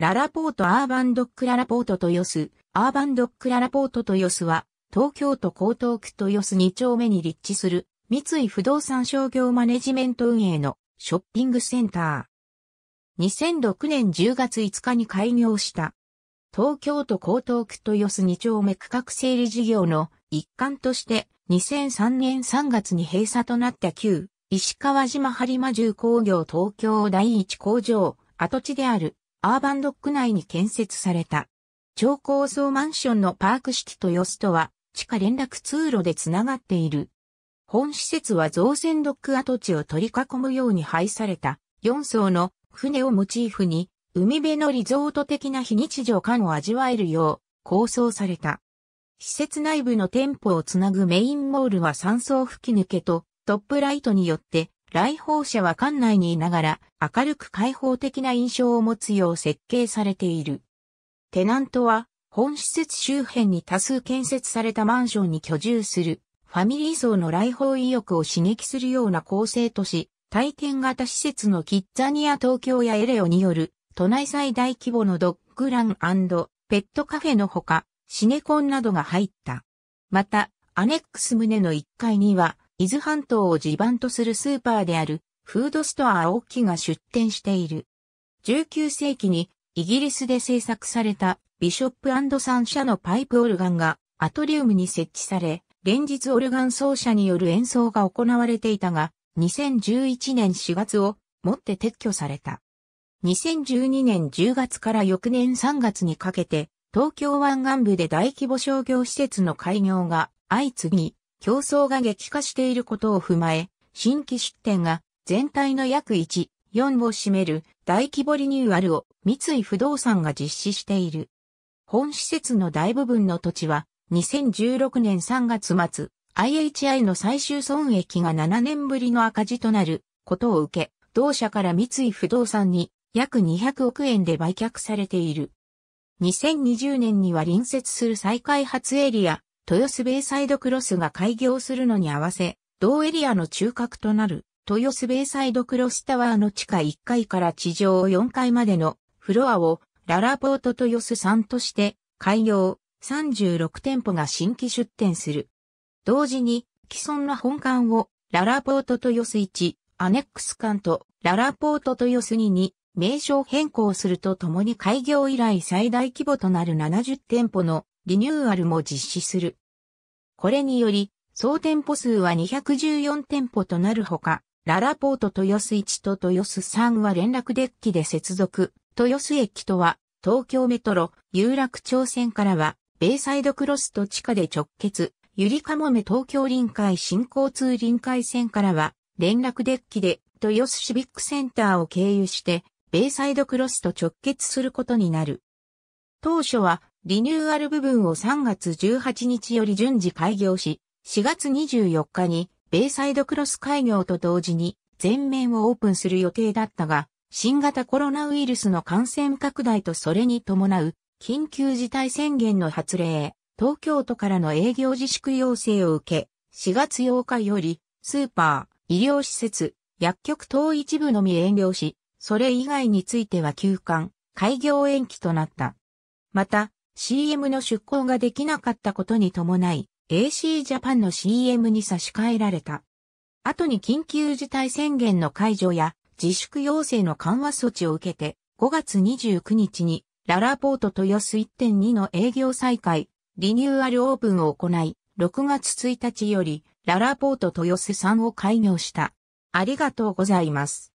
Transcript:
ララポートアーバンドックララポート豊洲、アーバンドックララポート豊洲は、東京都江東区豊洲2丁目に立地する、三井不動産商業マネジメント運営のショッピングセンター。2006年10月5日に開業した、東京都江東区豊洲2丁目区画整理事業の一環として、2003年3月に閉鎖となった旧、石川島播磨重工業東京第一工場、跡地であるアーバンドック内に建設された。超高層マンションのパーク式とヨストは地下連絡通路でつながっている。本施設は造船ドック跡地を取り囲むように配された4層の船をモチーフに海辺のリゾート的な非日常感を味わえるよう構想された。施設内部の店舗をつなぐメインモールは3層吹き抜けとトップライトによって来訪者は館内にいながら明るく開放的な印象を持つよう設計されている。テナントは本施設周辺に多数建設されたマンションに居住するファミリー層の来訪意欲を刺激するような構成とし、体験型施設のキッザニア東京やエレオによる都内最大規模のドッグランペットカフェのほか、シネコンなどが入った。また、アネックス棟の1階には、伊豆半島を地盤とするスーパーであるフードストア青木が出店している。19世紀にイギリスで製作されたビショップサン社のパイプオルガンがアトリウムに設置され、連日オルガン奏者による演奏が行われていたが、2011年4月をもって撤去された。2012年10月から翌年3月にかけて、東京湾岸部で大規模商業施設の開業が相次ぎ、競争が激化していることを踏まえ、新規出店が全体の約1、4を占める大規模リニューアルを三井不動産が実施している。本施設の大部分の土地は2016年3月末、IHI の最終損益が7年ぶりの赤字となることを受け、同社から三井不動産に約200億円で売却されている。2020年には隣接する再開発エリア、豊洲ベイサイドクロスが開業するのに合わせ、同エリアの中核となる、豊洲ベイサイドクロスタワーの地下1階から地上4階までのフロアをララポート豊洲さんとして開業36店舗が新規出店する。同時に既存の本館をララポート豊洲1アネックス館とララポート豊洲2に名称変更するとともに開業以来最大規模となる70店舗のリニューアルも実施する。これにより、総店舗数は214店舗となるほか、ララポート豊洲1と豊洲3は連絡デッキで接続、豊洲駅とは、東京メトロ、有楽町線からは、ベイサイドクロスと地下で直結、ゆりかもめ東京臨海新交通臨海線からは、連絡デッキで豊洲シビックセンターを経由して、ベイサイドクロスと直結することになる。当初はリニューアル部分を3月18日より順次開業し、4月24日にベイサイドクロス開業と同時に全面をオープンする予定だったが、新型コロナウイルスの感染拡大とそれに伴う緊急事態宣言の発令、東京都からの営業自粛要請を受け、4月8日よりスーパー、医療施設、薬局等一部のみ営業し、それ以外については休館、開業延期となった。また、CM の出稿ができなかったことに伴い、AC ジャパンの CM に差し替えられた。後に緊急事態宣言の解除や自粛要請の緩和措置を受けて、5月29日にララポート豊洲1.2の営業再開、リニューアルオープンを行い、6月1日よりララポート豊洲3を開業した。ありがとうございます。